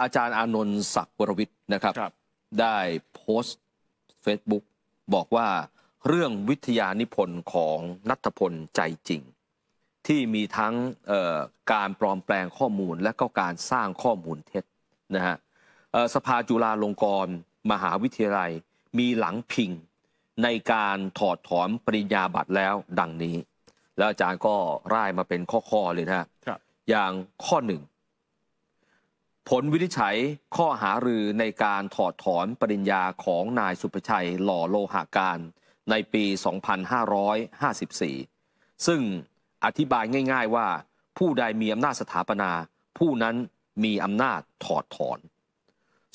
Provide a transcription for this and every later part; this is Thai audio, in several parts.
อาจารย์อานนท์ศักดิ์วรวิทย์นะครับได้โพสต์ Facebook บอกว่าเรื่องวิทยานิพนธ์ของนัทพลใจจริง ที่มีทั้งการปลอมแปลงข้อมูลและก็การสร้างข้อมูลเท็จนะฮะสภาจุฬาลงกรณ์มหาวิทยาลัยมีหลังพิงในการถอดถอนปริญญาบัตรแล้วดังนี้ แล้วอาจารย์ก็ร่ายมาเป็นข้อๆเลยนะฮะอย่างข้อหนึ่งผลวินิจฉัยข้อหารือในการถอดถอนปริญญาของนายสุภชัยหล่อโลหาการ ในปี 2554 ซึ่งอธิบายง่าย ๆว่าผู้ใดมีอำนาจสถาปนาผู้นั้นมีอำนาจถอดถอน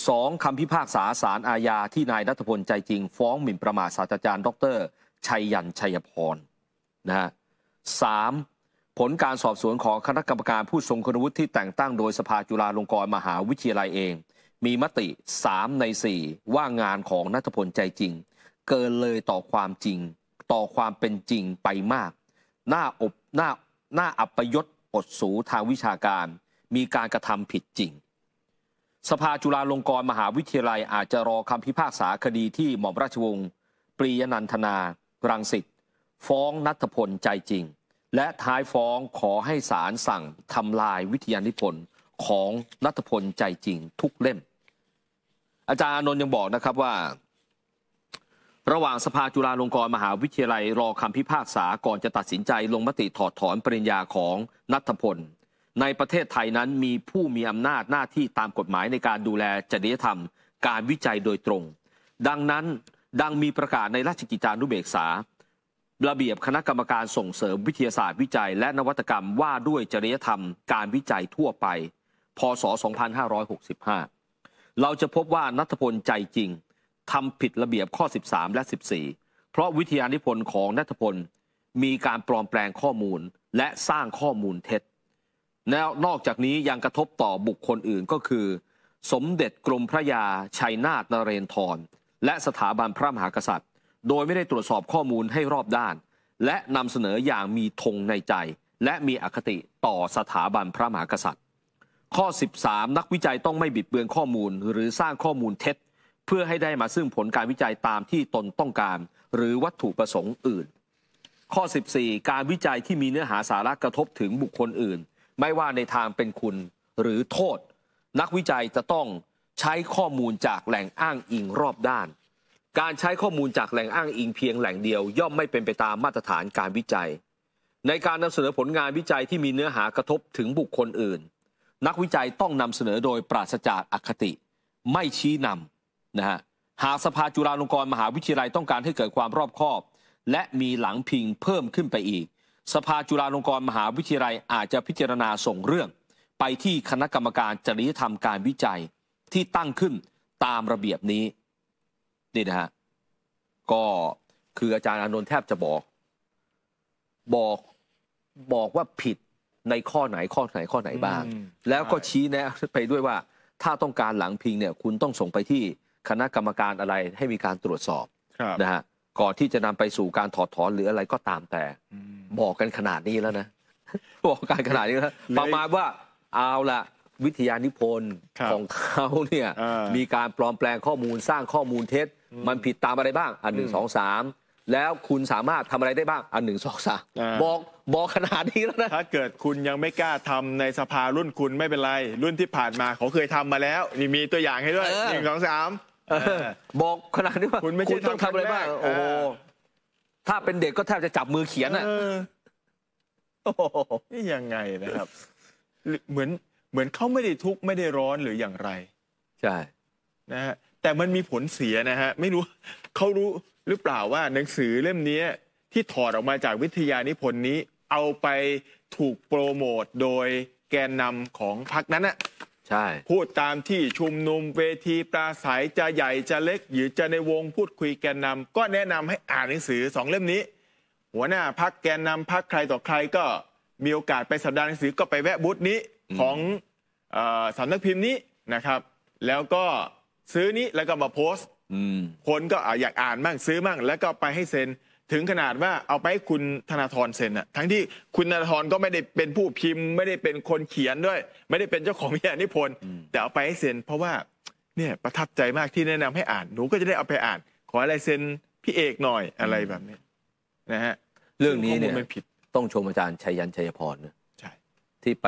สองคำพิพากษาสารอาญาที่นายนัทพลใจจริงฟ้องหมิ่นประมาทศาสตราจารย์ ดร ชัยยันชัยพรนะฮะสามผลการสอบสวนของคณะกรรมการผู้ทรงคุณวุฒิที่แต่งตั้งโดย สภาจุฬาลงกรณ์มหาวิทยาลัยเอง มีมติ3ใน4 ว่างานของนัทพลใจจริง เกินเลยต่อความจริง ต่อความเป็นจริงไปมากหน้าอบหน้าหน้าอัปยศอดสูทางวิชาการ มีการกระทำผิดจริง สภาจุฬาลงกรณ์มหาวิทยาลัยอาจจะรอคำพิพากษาคดีที่หม่อมราชวงศ์ปรียนันทนา รังสิตฟ้องนัทพลใจจริงและท้ายฟ้องขอให้ศาลสั่งทำลายวิทยานิพนธ์ของนัทพลใจจริง ทุกเล่ม อาจารย์อนนท์ยังบอกนะครับว่า ระหว่างสภาจุฬาลงกรณ์มหาวิทยาลัยรอคำพิพากษาก่อนจะตัดสินใจลงมติถอดถอนปริญญาของนัทพลในประเทศไทยนั้นมีผู้มีอำนาจหน้าที่ตามกฎหมายในการดูแลจริยธรรม การวิจัยโดยตรง ดังนั้นดังมีประกาศในราชกิจจานุเบกษาระเบียบคณะกรรมการส่งเสริมวิทยาศาสตร์วิจัย และนวัตกรรมว่าด้วยจริยธรรมการวิจัยทั่วไป พศ 2565 เราจะพบว่านัทพลใจจริงทำผิดระเบียบข้อ 13 และ 14 เพราะวิทยานิพนธ์ของนัทพลมีการปลอมแปลงข้อมูลและสร้างข้อมูลเท็จแล้วนอกจากนี้ยังกระทบต่อบุคคลอื่นก็คือ สมเด็จกรมพระยาชัยนาทนเรนทร และสถาบันพระมหากษัตริย์โดยไม่ได้ตรวจสอบข้อมูลให้รอบด้าน และนำเสนออย่างมีธงในใจ และมีอคติต่อสถาบันพระมหากษัตริย์ ข้อ 13 นักวิจัยต้องไม่บิดเบือนข้อมูลหรือสร้างข้อมูลเท็จ เพื่อให้ได้มาซึ่งผลการวิจัยตามที่ตนต้องการ หรือวัตถุประสงค์อื่น ข้อ 14 การวิจัยที่มีเนื้อหาสาระกระทบถึงบุคคลอื่น ไม่ว่าในทางเป็นคุณหรือโทษ นักวิจัยจะต้องใช้ข้อมูลจากแหล่งอ้างอิงรอบด้านการใช้ข้อมูลจากแหล่งอ้างอิงเพียงแหล่งเดียว ย่อมไม่เป็นไปตามมาตรฐานการวิจัย ในการนำเสนอผลงานวิจัยที่มีเนื้อหากระทบถึงบุคคลอื่น นักวิจัยต้องนำเสนอโดยปราศจากอคติ ไม่ชี้นำนะฮะหากสภาจุฬาลงกรณ์มหาวิทยาลัยต้องการให้เกิดความรอบคอบ และมีหลังพิงเพิ่มขึ้นไปอีก สภาจุฬาลงกรณ์มหาวิทยาลัยอาจจะพิจารณาส่งเรื่อง ไปที่คณะกรรมการจริยธรรมการวิจัยที่ตั้งขึ้นตามระเบียบนี้นี่นะฮะก็คืออาจารย์อนนท์แทบจะบอก บอกบอกว่าผิดในข้อไหนข้อไหนข้อไหนบ้าง แล้วก็ชี้แนะไปด้วยว่า ถ้าต้องการหลังพิงเนี่ย คุณต้องส่งไปที่คณะกรรมการอะไรให้มีการตรวจสอบนะฮะก่อนที่จะนำไปสู่การถอดถอนหรืออะไรก็ตามแต่บอกกันขนาดนี้แล้วนะบอกกันขนาดนี้แล้วประมาณว่าเอาละวิทยานิพนธ์ของเขาเนี่ยมีการปลอมแปลงข้อมูลสร้างข้อมูลเท็จ มันผิดตามอะไรบ้างอันหนึ่งสองสามแล้วคุณสามารถทำอะไรได้บ้างอันหนึ่งสองสามบอกบอกขนาดนี้แล้วนะถ้าเกิดคุณยังไม่กล้าทำในสภารุ่นคุณไม่เป็นไร รุ่นที่ผ่านมาเขาเคยทำมาแล้ว นี่มีตัวอย่างให้ด้วยหนึ่งสองสามบอกขนาดนี้ว่าคุณไม่ต้องทำอะไรบ้าง โอ้ถ้าเป็นเด็กก็แทบจะจับมือเขียนอ่ะโนี่ยังไงนะครับ เหมือนเหมือนเขาไม่ได้ทุกข์ไม่ได้ร้อนหรืออย่างไรใช่นะฮะแต่มันมีผลเสียนะฮะไม่รู้เขารู้หรือเปล่าว่าหนังสือเล่มนี้ที่ถอดออกมาจากวิทยานิพนธ์นี้ เอาไปถูกโปรโมทโดยแกนนำของพรรคนั้นอะใช่พูดตามที่ชุมนุมเวทีปราศัยจะใหญ่จะเล็กหรือจะในวงพูดคุยแกนนำก็แนะนำให้อ่านหนังสือสองเล่มนี้ หัวหน้าพักแกนนำพักใครต่อใครก็มีโอกาสไปสัปดาห์หนังสือก็ไปแวะบูธนี้ของสำนักพิมพ์นี้นะครับ แล้วก็ซื้อนี้แล้วก็มาโพสต์คนก็อยากอ่านบ้างซื้อบ้างแล้วก็ไปให้เซ็น ถึงขนาดว่าเอาไปให้คุณธนาธรเซ็นอะทั้งที่คุณธนาธรก็ไม่ได้เป็นผู้พิมพ์ไม่ได้เป็นคนเขียนด้วย ไม่ได้เป็นเจ้าของวิทยานิพนธ์แต่เอาไปให้เซ็น เพราะว่า เนี่ยประทับใจมากที่แนะนำให้อ่านหนูก็จะได้เอาไปอ่าน ขออะไรเซ็นพี่เอกหน่อยอะไรแบบนี้นะฮะ เรื่องนี้เนี่ยต้องชมอาจารย์ชัยยันชัยพรนะที่ไป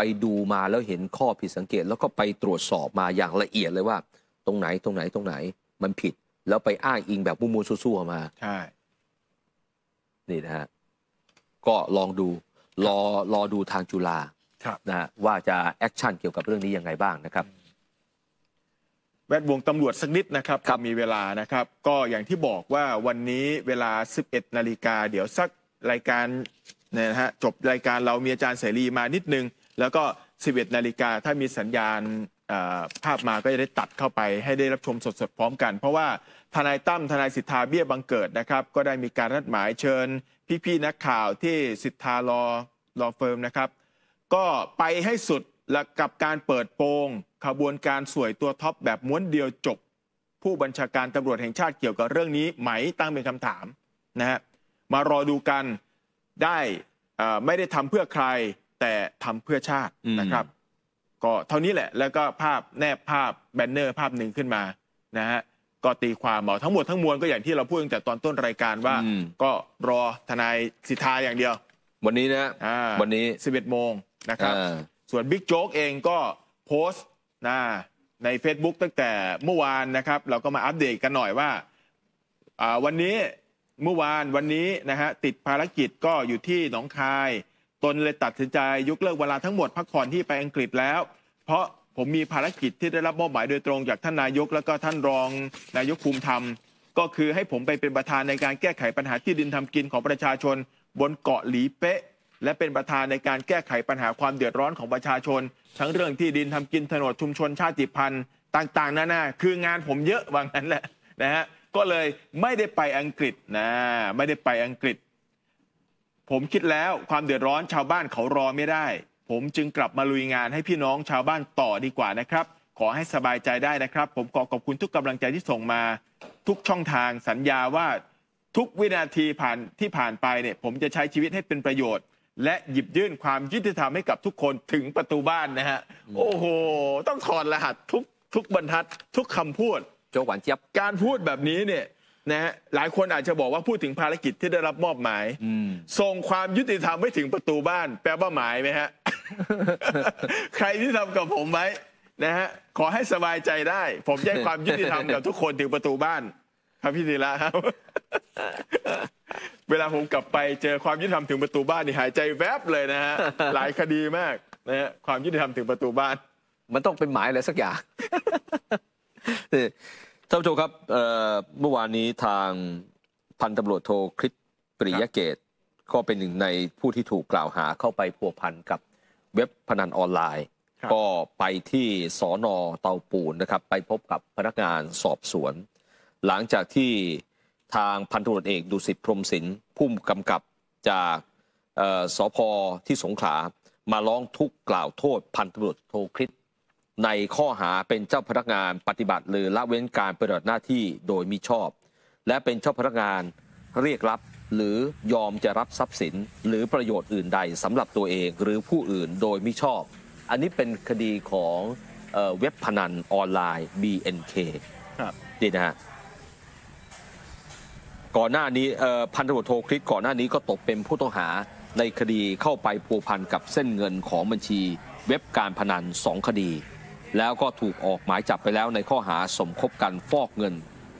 ไปดูมาแล้วเห็นข้อผิดสังเกต แล้วก็ไปตรวจสอบมาอย่างละเอียดเลยว่า ตรงไหนตรงไหนตรงไหน มันผิด แล้วไปอ้างอิงแบบมุ่วๆซั่วๆมาใช่นี่นะฮะก็ลองดูรอรอดูทางจุฬาครับนะฮะว่าจะแอคชั่นเกี่ยวกับเรื่องนี้ยังไงบ้างนะครับ แวดวงตำรวจสักนิดนะครับครับ มีเวลานะครับ ก็อย่างที่บอกว่าวันนี้เวลา 11นาฬิกาเดี๋ยวสักรายการนะฮะจบรายการเรามีอาจารย์เสรีมานิดนึง แล้วก็11นาฬิกาถ้ามีสัญญาณภาพมาก็จะได้ตัดเข้าไป ให้ได้รับชมสดๆพร้อมกัน เพราะว่าทนายตั้มทนายสิทธาเบี้ยบังเกิดนะครับก็ได้มีการนัดหมายเชิญ พี่ๆนักข่าวที่สิทธารอรอเฟิร์มนะครับก็ไปให้สุดและกับการเปิดโปงขบวนการสวยตัวท็อปแบบม้วนเดียวจบ ผู้บัญชาการตำรวจแห่งชาติเกี่ยวกับเรื่องนี้ ไหมตั้งเป็นคำถามนะฮะมารอดูกันได้ไม่ได้ทำเพื่อใครแต่ทำเพื่อชาตินะครับ ก็เท่านี้แหละ แล้วก็ภาพแนบภาพแบนเนอร์ภาพหนึ่งขึ้นมา นะฮะก็ตีความเอาทั้งหมดทั้งมวลก็อย่างที่เราพูดตั้งแต่ตอนต้นรายการว่าก็รอทนายสิทธาอย่างเดียววันนี้นะวันนี้11โมงนะครับส่วนบิ๊กโจ๊กเองก็โพสต์นะ ใน Facebook ตั้งแต่เมื่อวานนะครับ เราก็มาอัปเดตกันหน่อยว่าวันนี้เมื่อวานวันนี้นะฮะติดภารกิจก็อยู่ที่หนองคายตนเลยตัดสินใจยกเลิกเวลาทั้งหมดพักผ่อนที่ไปอังกฤษแล้วเพราะผมมีภารกิจที่ได้รับมอบหมายโดยตรงจากท่านนายกแล้วก็ท่านรองนายกภูมิธรรมก็คือให้ผมไปเป็นประธานในการแก้ไขปัญหาที่ดินทำกินของประชาชน บนเกาะหลีเป๊ะ และเป็นประธานในการแก้ไขปัญหาความเดือดร้อนของประชาชนทั้งเรื่องที่ดินทำกินถนนชุมชนชาติพันธุ์ต่างๆนั่นะคืองานผมเยอะว่างั้นแหละนะฮะก็เลยไม่ได้ไปอังกฤษนะไม่ได้ไปอังกฤษ ผมคิดแล้วความเดือดร้อนชาวบ้านเขารอไม่ได้ ผมจึงกลับมาลุยงานให้พี่น้องชาวบ้านต่อดีกว่านะครับ ขอให้สบายใจได้นะครับ ผมขอขอบคุณทุกกำลังใจที่ส่งมา ทุกช่องทางสัญญาว่า ทุกวินาทีผ่านที่ผ่านไปเนี่ยผมจะใช้ชีวิตให้เป็นประโยชน์ และหยิบยื่นความยุติธรรมให้กับทุกคนถึงประตูบ้านนะฮะโอ้โหต้องถอดรหัสทุกทุกบรรทัด ทุกคำพูดโจ้าหวานเจี๊ยบการพูดแบบนี้เนี่ยนะฮะหลายคนอาจจะบอกว่าพูดถึงภารกิจที่ได้รับมอบหมายส่งความยุติธรรมไม่ถึงประตูบ้าน แปลว่าหมายไหมฮะใครที่ทำกับผมไว้ นะฮะขอให้สบายใจได้ ผมแจ้งความยุติธรรมกับทุกคนถึงประตูบ้าน ครับพี่ธีระครับ เวลาผมกลับไป เจอความยุติธรรมถึงประตูบ้านนี่หายใจแวบเลยนะฮะหลายคดีมากนะฮะความยุติธรรมถึงประตูบ้าน มันต้องเป็นหมายอะไรสักอย่างท่านผู้ชมครับเมื่อวานนี้ทางพันตำรวจโทคริสปริยเกตก็เป็นหนึ่งในผู้ที่ถูกกล่าวหาเข้าไปพัวพันกับเว็บพนันออนไลน์ ก็ไปที่สอนอเตาปูนนะครับไปพบกับพนักงานสอบสวน หลังจากที่ทางพันตำรวจเอกดุสิตพรมศิลป์ผู้กำกับจากสอพอที่สงขลามาร้องทุกข์กล่าวโทษพันตำรวจโทคริสในข้อหาเป็นเจ้าพนักงานปฏิบัติ หรือละเว้นการปฏิบัติหน้าที่โดยมิชอบ และเป็นเจ้าพนักงานเรียกรับ หรือยอมจะรับทรัพย์สินหรือประโยชน์อื่นใด สำหรับตัวเองหรือผู้อื่นโดยมิชอบ อันนี้เป็นคดีของเว็บพนันออนไลน์ BNK ครับดีนะฮะก่อนหน้านี้พันธบทโทคลิกก่อนหน้านี้ก็ตกเป็นผู้ต้องหาในคดีเข้าไปผัวพันกับเส้นเงินของบัญชี เว็บการพนันสองคดีแล้วก็ถูกออกหมายจับไปแล้ว ในข้อหาสมคบกันฟอกเงิน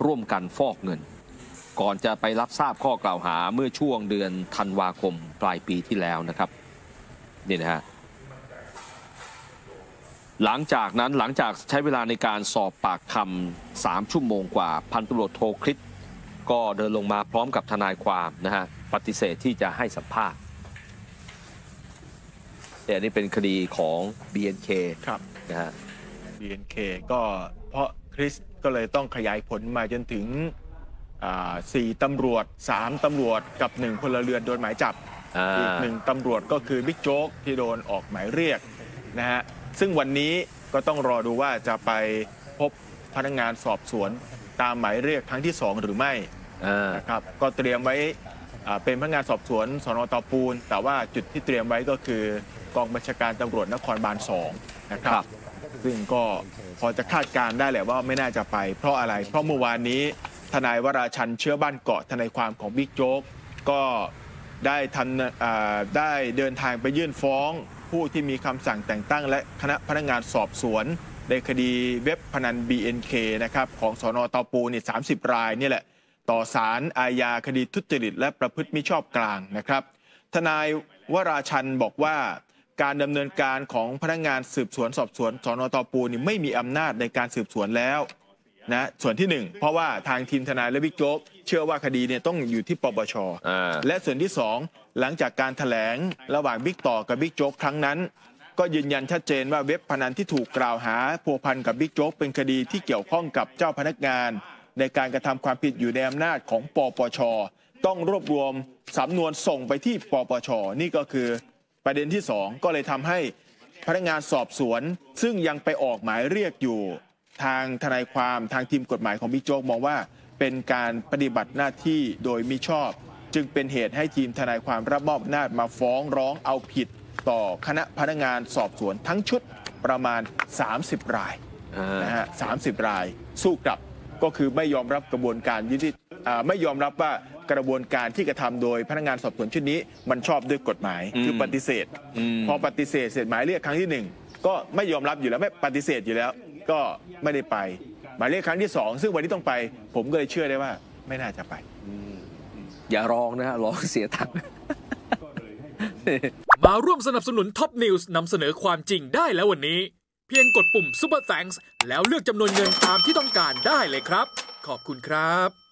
ร่วมกันฟอกเงิน ก่อนจะไปรับทราบข้อกล่าวหาเมื่อช่วงเดือนธันวาคมปลายปีที่แล้วนะครับนี่นะฮะหลังจากนั้นหลังจากใช้เวลาในการสอบปากคำสามชั่วโมงกว่าพันตำรวจโทคริสก็เดินลงมาพร้อมกับทนายความนะฮะปฏิเสธที่จะให้สัมภาษณ์ แต่นี่เป็นคดีของ BNK ครับนะฮะ DNK ก็เพราะคริสก็เลยต้องขยายผลมาจนถึงสี่ตำรวจสามตำรวจกับหนึ่งพลเรือนโดนหมายจับอีกหนึ่งตำรวจก็คือบิ๊กโจ๊กที่โดนออกหมายเรียกนะฮะซึ่งวันนี้ก็ต้องรอดูว่าจะไปพบพนักงานสอบสวนตามหมายเรียกครั้งที่สองหรือไม่นะครับก็เตรียมไว้เป็นพนักงานสอบสวนสนตปูนแต่ว่าจุดที่เตรียมไว้ก็คือกองบัญชาการตำรวจนครบาลสองนะครับซึ่งก็พอจะคาดการได้แหละว่าไม่น่าจะไปเพราะอะไรเพราะเมื่อวานนี้ ทนายวราชันเชื้อบ้านเกาะทนายความของบิ๊กโจ๊กก็ได้ทันได้เดินทางไปยื่นฟ้องผู้ที่มีคำสั่งแต่งตั้งและคณะพนักงานสอบสวนในคดีเว็บพนัน BNK นะครับของสอนอตอปูเนี่ยสาราย นี่แหละ ต่อสารอาญาคดีทุจริตและประพฤติมิชอบกลางนะครับ ทนายวราชันบอกว่าการดำเนินการของพนักงงานสืบสวนสอบสวนสอนอตอปูนี่ไม่มีอำนาจในการสืบสวนแล้วนะส่วนที่ 1 เพราะว่าทางทีมทนายและวิกโจ๊กเชื่อว่าคดีเนี่ยต้องอยู่ที่ปปช และส่วนที่ 2 หลังจากการถแถลงระหว่างบิ๊กต่อกับบิ๊กโจ๊กครั้งนั้น ก็ยืนยันชัดเจนว่าเว็บพนันที่ถูกกล่าวหาพัวพันกับบิ๊กโจ๊กเป็นคดีที่เกี่ยวข้องกับเจ้าพนักงาน ในการกระทำความผิดอยู่ในอำนาจของปปช ต้องรวบรวมสำนวนส่งไปที่ปปช นี่ก็คือประเด็นที่2ก็เลยทำให้พนักงานสอบสวน ซึ่งยังไปออกหมายเรียกอยู่ ทางทนายความทางทีมกฎหมายของบิ๊กโจ๊กมองว่า เป็นการปฏิบัติหน้าที่โดยมิชอบ จึงเป็นเหตุให้ทีมทนายความรับมอบนาจมาฟ้องร้องเอาผิดต่อคณะพนักงานสอบสวนทั้งชุดประมาณ 30 รายนะฮะสารายสู้กลับก็คือไม่ยอมรับกระบวนการยุติไม่ยอมรับว่ากระบวนการที่กระทำโดยพนักงานสอบสวนชุดนี้ มันชอบด้วยกฎหมาย คือปฏิเสธพอปฏิเสธเสร็จหมายเรียกครั้งที่1ก็ไม่ยอมรับอยู่แล้วไม่ปฏิเสธอยู่แล้ว ก็ไม่ได้ไปหมายเรียกครั้งที่ 2 ซึ่งวันนี้ต้องไป ผมก็เลยเชื่อได้ว่า ไม่น่าจะไปอย่าร้องนะร้องเสียตังค์มาร่วมสนับสนุนท็อปนิวส์นำเสนอความจริงได้แล้ววันนี้ เพียงกดปุ่ม Super Thanks แล้วเลือกจำนวนเงินตามที่ต้องการได้เลยครับ ขอบคุณครับ